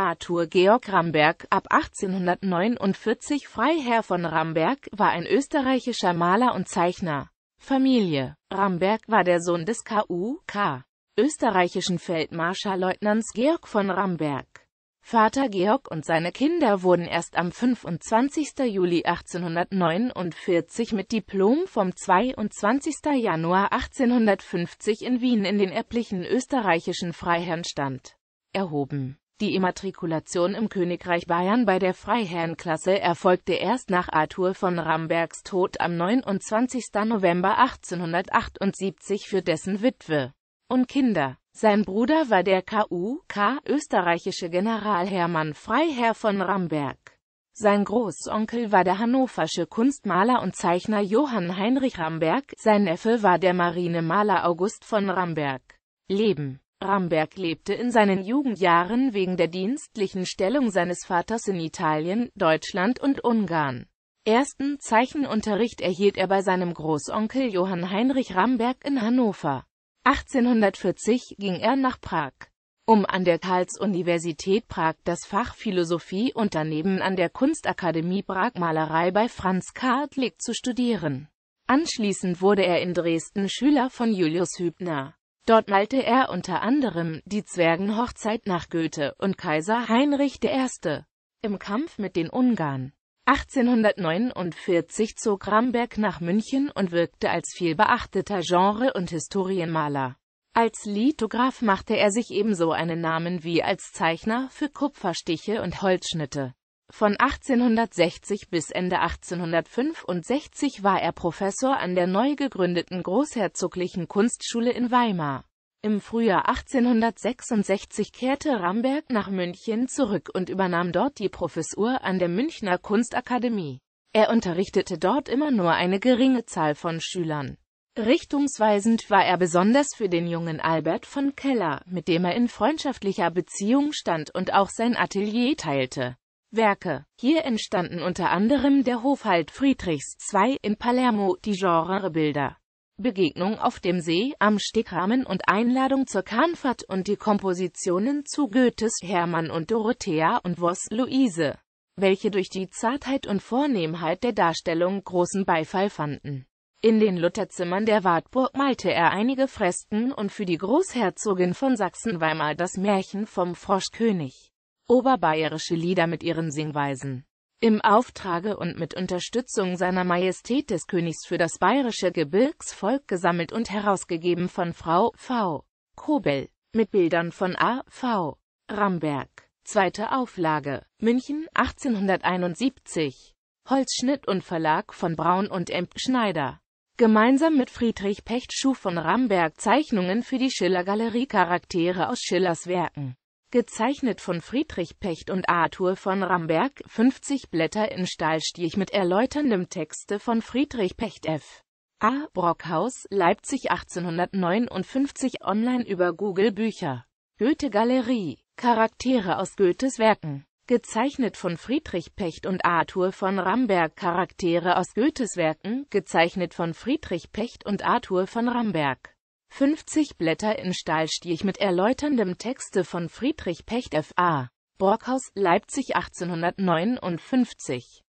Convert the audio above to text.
Arthur Georg Ramberg, ab 1849 Freiherr von Ramberg, war ein österreichischer Maler und Zeichner. Familie Ramberg war der Sohn des KUK, österreichischen Feldmarschallleutnants Georg von Ramberg. Vater Georg und seine Kinder wurden erst am 25. Juli 1849 mit Diplom vom 22. Januar 1850 in Wien in den erblichen österreichischen Freiherrnstand erhoben. Die Immatrikulation im Königreich Bayern bei der Freiherrenklasse erfolgte erst nach Arthur von Rambergs Tod am 29. November 1878 für dessen Witwe und Kinder. Sein Bruder war der KUK österreichische General Hermann Freiherr von Ramberg. Sein Großonkel war der hannoversche Kunstmaler und Zeichner Johann Heinrich Ramberg, sein Neffe war der Marinemaler August von Ramberg. Leben Ramberg lebte in seinen Jugendjahren wegen der dienstlichen Stellung seines Vaters in Italien, Deutschland und Ungarn. Ersten Zeichenunterricht erhielt er bei seinem Großonkel Johann Heinrich Ramberg in Hannover. 1840 ging er nach Prag, um an der Karls-Universität Prag das Fach Philosophie und daneben an der Kunstakademie Prag Malerei bei Franz Kartlik zu studieren. Anschließend wurde er in Dresden Schüler von Julius Hübner. Dort malte er unter anderem die Zwergenhochzeit nach Goethe und Kaiser Heinrich I. im Kampf mit den Ungarn. 1849 zog Ramberg nach München und wirkte als vielbeachteter Genre- und Historienmaler. Als Lithograph machte er sich ebenso einen Namen wie als Zeichner für Kupferstiche und Holzschnitte. Von 1860 bis Ende 1865 war er Professor an der neu gegründeten Großherzoglichen Kunstschule in Weimar. Im Frühjahr 1866 kehrte Ramberg nach München zurück und übernahm dort die Professur an der Münchner Kunstakademie. Er unterrichtete dort immer nur eine geringe Zahl von Schülern. Richtungsweisend war er besonders für den jungen Albert von Keller, mit dem er in freundschaftlicher Beziehung stand und auch sein Atelier teilte. Werke. Hier entstanden unter anderem der Hofhalt Friedrichs II in Palermo, die Genrebilder Begegnung auf dem See, am Stickrahmen und Einladung zur Kahnfahrt und die Kompositionen zu Goethes Hermann und Dorothea und Voss Luise, welche durch die Zartheit und Vornehmheit der Darstellung großen Beifall fanden. In den Lutherzimmern der Wartburg malte er einige Fresken und für die Großherzogin von Sachsen-Weimar das Märchen vom Froschkönig oberbayerische Lieder mit ihren Singweisen. Im Auftrage und mit Unterstützung seiner Majestät des Königs für das bayerische Gebirgsvolk gesammelt und herausgegeben von Frau V. Kobel, mit Bildern von A. V. Ramberg. Zweite Auflage, München 1871. Holzschnitt und Verlag von Braun und M. Schneider. Gemeinsam mit Friedrich Pecht schuf von Ramberg Zeichnungen für die Schiller-Galerie Charaktere aus Schillers Werken gezeichnet von Friedrich Pecht und Arthur von Ramberg, 50 Blätter in Stahlstich mit erläuterndem Texte von Friedrich Pecht F. A. Brockhaus, Leipzig 1859 online über Google Bücher. Goethe-Galerie Charaktere aus Goethes Werken gezeichnet von Friedrich Pecht und Arthur von Ramberg Charaktere aus Goethes Werken, gezeichnet von Friedrich Pecht und Arthur von Ramberg 50 Blätter in Stahlstich mit erläuterndem Texte von Friedrich Pecht F.A. Brockhaus, Leipzig 1859